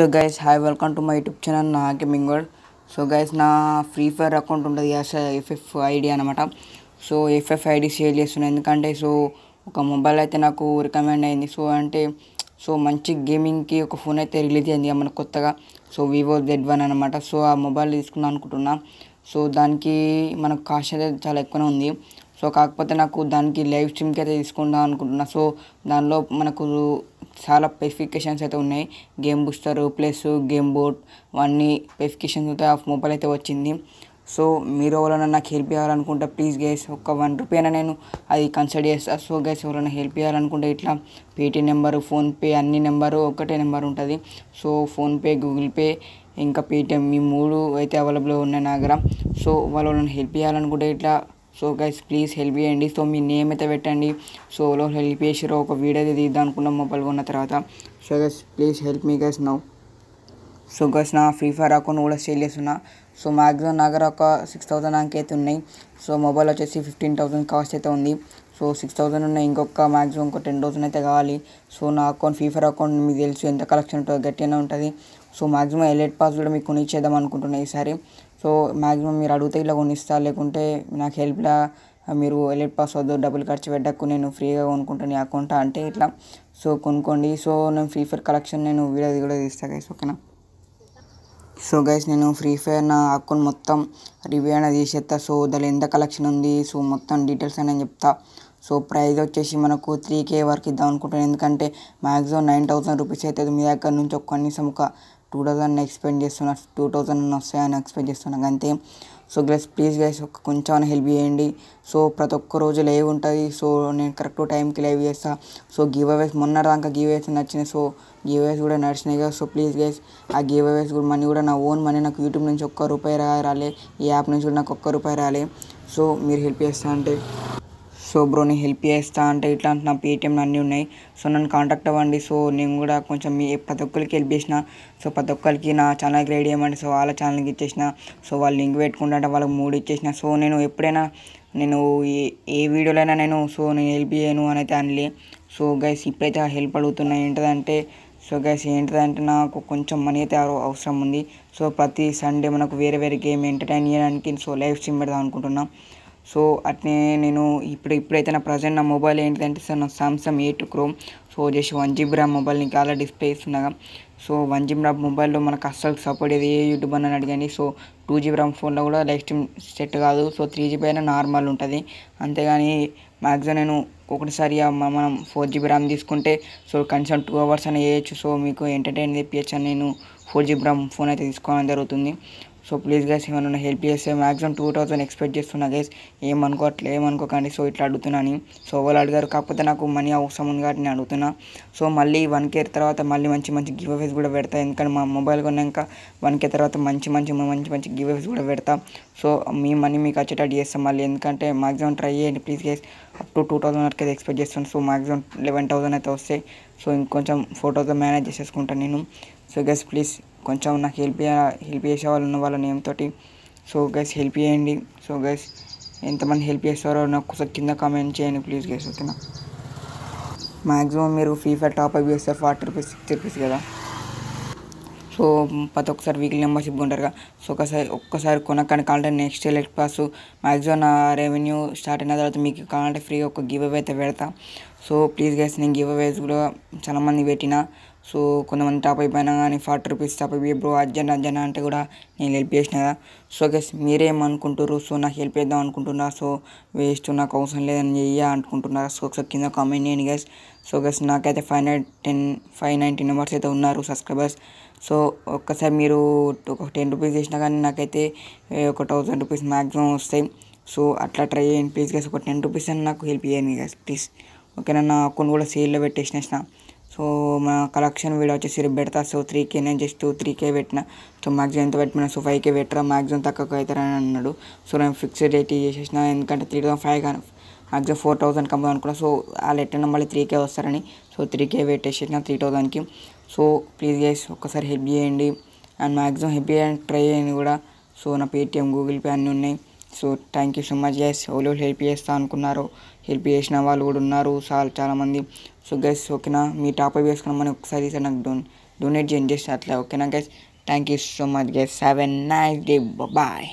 so guys hi welcome to my YouTube channel నా gaming world so guys నా Free Fire account ఉంటుంది as FF ID అనమాట so FF ID share చేస్తున్నాను ఎందుకంటే so ఒక mobile అయితే నాకు రికమెండ్ అయింది సో అంటే సో మంచి గేమింగ్కి ఒక ఫోన్ అయితే రిలీజ్ అయింది మన కొత్తగా సో వివో జెడ్ వన్ అనమాట సో ఆ మొబైల్ తీసుకుందాం అనుకుంటున్నా సో దానికి మనకు కాస్ట్ అయితే చాలా ఎక్కువనే ఉంది సో కాకపోతే నాకు దానికి లైవ్ స్ట్రీమ్కి అయితే తీసుకుందాం అనుకుంటున్నా సో దానిలో మనకు చాలా స్పెసిఫికేషన్స్ అయితే ఉన్నాయి game booster plus game board అన్నీ స్పెసిఫికేషన్స్ అయితే ఆఫ్ మొబైల్ అయితే వచ్చింది సో మీరు ఎవరైనా నాకు హెల్ప్ చేయాలనుకుంటే ప్లీజ్ గైస్ ఒక వన్ రూపీ అయినా నేను అది కన్సిడర్ చేస్తా సో గైస్ ఎవరైనా హెల్ప్ చేయాలనుకుంటే ఇట్లా పేటీఎం నెంబరు ఫోన్పే అన్ని నెంబరు ఒకటే నెంబర్ ఉంటుంది సో ఫోన్పే గూగుల్ పే ఇంకా పేటీఎం ఈ మూడు అయితే అవైలబుల్గా ఉన్నాయి నా దగ్గర సో వాళ్ళు హెల్ప్ చేయాలనుకుంటే ఇట్లా సో గైస్ ప్లీజ్ హెల్ప్ చేయండి సో మీ నేమ్ అయితే పెట్టండి సో వాళ్ళు హెల్ప్ చేసారు ఒక వీడియో అయితే తీద్దాం అనుకున్నాం మొబైల్ కొన్న తర్వాత సో గైస్ ప్లీజ్ హెల్ప్ మీ గైస్ నౌ సో గైస్ నా ఫ్రీ ఫైర్ అకౌంట్ కూడా సేల్ చేస్తున్నా సో మ్యాక్సిమం దగ్గర ఒక సిక్స్ థౌసండ్ అయితే ఉన్నాయి సో మొబైల్ వచ్చేసి ఫిఫ్టీన్ థౌసండ్ కాస్ట్ అయితే ఉంది సో సిక్స్ థౌసండ్ ఉన్నాయి ఇంకొక మ్యాక్సిమం ఒక టెన్ థౌసండ్ అయితే కావాలి సో నా అకౌంట్ ఫ్రీ ఫైర్ అకౌంట్ మీకు తెలుసు ఎంత కలెక్షన్ ఉంటుందో గట్టిగానే ఉంటుంది సో మ్యాక్సిమం ఎలైట్ పాస్ కూడా మీకు కొనిచ్చేద్దాం అనుకుంటున్నాను ఈసారి సో మ్యాక్సిమం మీరు అడిగితే ఇలా కొనిస్తా లేకుంటే నాకు హెల్ప్లా మీరు ఎలెట్ పాస్ వద్దు డబ్బులు ఖర్చు పెట్టకు నేను ఫ్రీగా కొనుక్కుంటాను అకౌంట్ అంటే ఇట్లా సో కొనుక్కోండి సో నేను ఫ్రీ ఫైర్ కలెక్షన్ నేను వీడియో కూడా తీస్తాను గైస్ ఓకేనా సో గైస్ నేను ఫ్రీ ఫైర్ నా అకౌంట్ మొత్తం రివ్యూ అయినా తీసేస్తా సో దాని ఎంత కలెక్షన్ ఉంది సో మొత్తం డీటెయిల్స్ అయినా చెప్తా సో ప్రైజ్ వచ్చేసి మనకు త్రీ కే వరకు ఇద్దాం అనుకుంటాను ఎందుకంటే మ్యాక్సిమం నైన్ థౌసండ్ రూపీస్ అవుతుంది మీ దగ్గర నుంచి ఒక కనీసం ఒక టూ థౌజండ్ ఎక్స్పెక్ట్ చేస్తున్నా టూ థౌజండ్ వస్తాయని ఎక్స్పెక్ట్ చేస్తున్నాను అంతే సో గైస్ ప్లీజ్ గైస్ కొంచెం హెల్ప్ చేయండి సో ప్రతి ఒక్క రోజు లైవ్ ఉంటుంది సో నేను కరెక్ట్ టైంకి లైవ్ చేస్తాను సో గివ్ అవేస్ మొన్న దాకా గివ్ అవేస్ నచ్చినాయి సో గివ్ అవేస్ కూడా నడిచినాయి కదా సో ప్లీజ్ గైస్ ఆ గివ్ అవేస్ కూడా మనీ కూడా నా ఓన్ మనీ నాకు యూట్యూబ్ నుంచి ఒక్క రూపాయి రాలే ఈ యాప్ నుంచి కూడా నాకు ఒక్క రూపాయి రాలే సో మీరు హెల్ప్ చేస్తా అంటే సో బ్రో నేను హెల్ప్ చేస్తా అంటే ఇట్లా అంటే నా పేటిఎం అన్నీ ఉన్నాయి సో నన్ను కాంటాక్ట్ అవ్వండి సో నేను కూడా కొంచెం మీ ప్రతి ఒక్కరికి హెల్ప్ చేసిన సో ప్రతి ఒక్కరికి నా ఛానల్కి రెడీ చేయమంటే సో వాళ్ళ ఛానల్కి ఇచ్చేసిన సో వాళ్ళు లింక్ పెట్టుకుంటే వాళ్ళకి మూడు ఇచ్చేసిన సో నేను ఎప్పుడైనా నేను ఏ ఏ వీడియోలైనా నేను సో నేను హెల్ప్ చేయను అని అయితే అనలే సో గైస్ ఇప్పుడైతే హెల్ప్ అడుగుతున్నాయి ఏంటంటే సో గైస్ ఏంటిదంటే నాకు కొంచెం మనీ అయితే అవసరం ఉంది సో ప్రతి సండే మనకు వేరే వేరే గేమ్ ఎంటర్టైన్ చేయడానికి సో లైవ్ స్ట్రీమ్ పెడదాం అనుకుంటున్నాం సో అట్నే నేను ఇప్పుడు ఇప్పుడైతే నా ప్రజెంట్ నా మొబైల్ ఏంటంటే సార్ నా Samsung eight chrome so just one GB RAM నీకు చాలా డిస్ప్లే ఇస్తున్నాగా సో వన్ జీబీ ర్యామ్ మొబైల్లో మనకు అస్సలు సపోర్ట్ ఏది ఏ యూట్యూబ్ అని అడిగాను సో టూ జీబీ ర్యామ్ ఫోన్లో కూడా లైఫ్ టైం సెట్ కాదు సో త్రీ జీబీ అయినా నార్మల్ ఉంటుంది అంతేగాని మ్యాక్సిమం నేను ఒకటిసారి మనం ఫోర్ జీబీ ర్యామ్ తీసుకుంటే సో కనీసం టూ అవర్స్ అని వేయచ్చు సో మీకు ఎంటర్టైన్ చెప్పచ్చు అని నేను ఫోర్ జీబీ ర్యామ్ ఫోన్ అయితే తీసుకోవడం జరుగుతుంది సో ప్లీజ్ గైస్ ఏమైనా హెల్ప్ చేస్తే మ్యాక్సిమం టూ థౌసండ్ ఎక్స్పెక్ట్ చేస్తున్నా గైస్ ఏమనుకోవట్లే ఏమనుకోకండి సో ఇట్లా అడుగుతున్నాను సో వాళ్ళు అడిగారు కాకపోతే నాకు మనీ అవసరం ఉంది కాబట్టి నేను అడుగుతున్నా సో మళ్ళీ వన్ కేర్ తర్వాత మళ్ళీ మంచి మంచి గివ్ అవేస్ కూడా పెడతా ఎందుకంటే మా మొబైల్ కొన్నాక వన్ కేర్ తర్వాత మంచి మంచి మంచి మంచి గివ్ అవేస్ కూడా పెడతా సో మీ మనీ మీకు వచ్చేటట్టు చేస్తాం మళ్ళీ ఎందుకంటే మాక్సిమం ట్రై చేయండి please guys up to two thousand వరకు అయితే ఎక్స్పెక్ట్ చేస్తాను సో మాక్సిమం లెవెన్ థౌసండ్ అయితే వస్తాయి సో ఇంకొంచెం ఫోర్ థౌసండ్ మేనేజ్ చేసేసుకుంటాను నేను సో గైస్ ప్లీజ్ కొంచెం నాకు హెల్ప్ హెల్ప్ చేసే వాళ్ళు ఉన్న వాళ్ళ తోటి సో గైస్ హెల్ప్ చేయండి సో గైస్ ఎంతమంది హెల్ప్ చేస్తారో నాకు కింద కామెంట్ చేయండి ప్లీజ్ గైస్ ఓకేనా మ్యాక్సిమం మీరు ఫ్రీ ఫైర్ అప్ చేస్తారు ఫార్టీ రూపీస్ సిక్స్టీ రూపీస్ కదా సో ప్రతి ఒక్కసారి వీక్లీ మెంబర్షిప్ ఉంటారుగా సో ఒకసారి ఒక్కసారి కొనక్కని కావాలంటే నెక్స్ట్ ఎలెక్ట్ పాస్ మ్యాక్సిమం నా రెవెన్యూ స్టార్ట్ అయిన తర్వాత మీకు కావాలంటే ఫ్రీగా ఒక గివ్ అవే అయితే పెడతా సో ప్లీజ్ గైస్ నేను గివ్ అవేస్ కూడా చాలామంది పెట్టిన సో కొందమంది టాప్ అయిపోయినా గానీ 40 రూపాయలు టాప్ అయి బ్రో అజ్జన జన అంటే కూడా నేను హెల్ప్ చేస్తాగా సో గైస్ మీరేమనుకుంటున్నారు సో నా హెల్ప్ చేద్దాం అనుకుంటన్నా సో వేస్ట్ ఉన్న కౌసం లేదు అని చెయ్యి అనుకుంటన్నా సో ఒకసారి కింద కామెంట్ చేయండి గైస్ సో గైస్ నాకైతే 510 510 నంబర్ సే తో ఉన్నారు సబ్‌స్క్రైబర్స్ సో ఒక్కసారి మీరు ఒక 10 రూపాయలు చేసినా గానీ నాకైతే 1000 రూపాయలు మాక్సిమం వస్తాయి సో అట్లా ట్రై చేయండి ప్లీజ్ గైస్ ఒక 10 రూపాయలు నాకు హెల్ప్ చేయండి గైస్ ఓకేనా నా కొందరు సేల్ లో పెట్టేసినా స సో మా కలెక్షన్ వీడియో వచ్చేసి పెడతా సో త్రీ కే నేను జస్ట్ త్రీ కే పెట్టిన సో మ్యాక్సిమం ఎంత పెట్టిన సో ఫైవ్ కే పెట్టరా మ్యాక్సిమం తక్కువ అవుతారని అన్నాడు సో నేను ఫిక్స్డ్ రేట్ చేసేసిన ఎందుకంటే త్రీ థౌసండ్ ఫైవ్ కానీ మ్యాక్సిమం ఫోర్ థౌసండ్ కంపెనీ అనుకున్నా సో ఆ లెటర్ మళ్ళీ త్రీకే వస్తారని సో త్రీ కే పెట్టేసేసిన త్రీ థౌసండ్కి సో ప్లీజ్ చేసి ఒక్కసారి హెల్ప్ చేయండి అండ్ మ్యాక్సిమం హెల్ప్ చేయండి ట్రై చేయండి కూడా సో నా పేటిఎం గూగుల్ పే అన్నీ ఉన్నాయి so thank you so much guys ఎవరు హెల్ప్ చేస్తా అనుకున్నారు హెల్ప్ చేసిన వాళ్ళు కూడా ఉన్నారు చాలా చాలామంది సో గైస్ ఓకేనా మీ టాప్ అప్ చేసుకున్నామని ఒకసారి సార్ నాకు డో డొనేట్ చేయండి చేస్తే అట్లా ఓకేనా guys thank you so much guys have a nice day bye